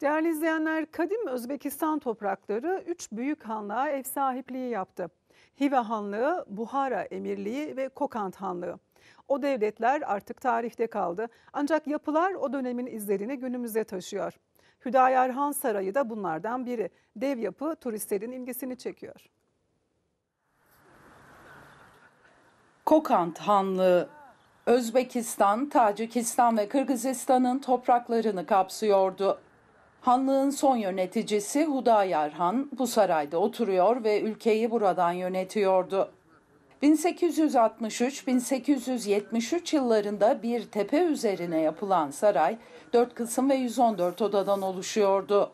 Değerli izleyenler, kadim Özbekistan toprakları üç büyük hanlığa ev sahipliği yaptı. Hive Hanlığı, Buhara Emirliği ve Kokand Hanlığı. O devletler artık tarihte kaldı ancak yapılar o dönemin izlerini günümüze taşıyor. Hüdayar Han Sarayı da bunlardan biri. Dev yapı turistlerin ilgisini çekiyor. Kokand Hanlığı Özbekistan, Tacikistan ve Kırgızistan'ın topraklarını kapsıyordu. Hanlığın son yöneticisi Huda Yarhan bu sarayda oturuyor ve ülkeyi buradan yönetiyordu. 1863-1873 yıllarında bir tepe üzerine yapılan saray 4 kısım ve 114 odadan oluşuyordu.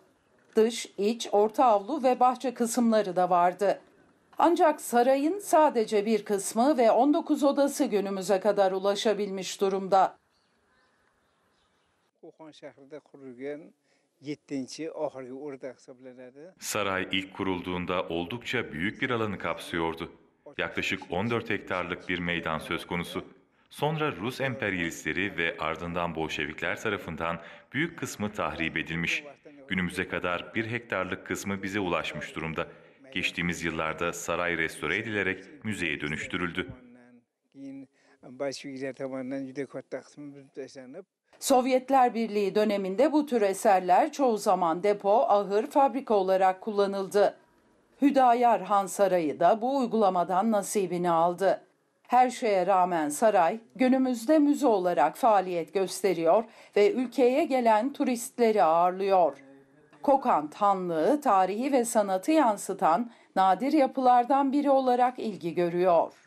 Dış, iç, orta avlu ve bahçe kısımları da vardı. Ancak sarayın sadece bir kısmı ve 19 odası günümüze kadar ulaşabilmiş durumda. Kohan şehrinde kurulgen yettinchi oxirgi o'rda hisoblanadi. Saray ilk kurulduğunda oldukça büyük bir alanı kapsıyordu. Yaklaşık 14 hektarlık bir meydan söz konusu. Sonra Rus emperyalistleri ve ardından Bolşevikler tarafından büyük kısmı tahrip edilmiş. Günümüze kadar bir hektarlık kısmı bize ulaşmış durumda. Geçtiğimiz yıllarda saray restore edilerek müzeye dönüştürüldü. Başvurgiler tarafından yüde kısmı Sovyetler Birliği döneminde bu tür eserler çoğu zaman depo, ahır, fabrika olarak kullanıldı. Hüdayar Han Sarayı da bu uygulamadan nasibini aldı. Her şeye rağmen saray günümüzde müze olarak faaliyet gösteriyor ve ülkeye gelen turistleri ağırlıyor. Kokan tanlığı tarihi ve sanatı yansıtan nadir yapılardan biri olarak ilgi görüyor.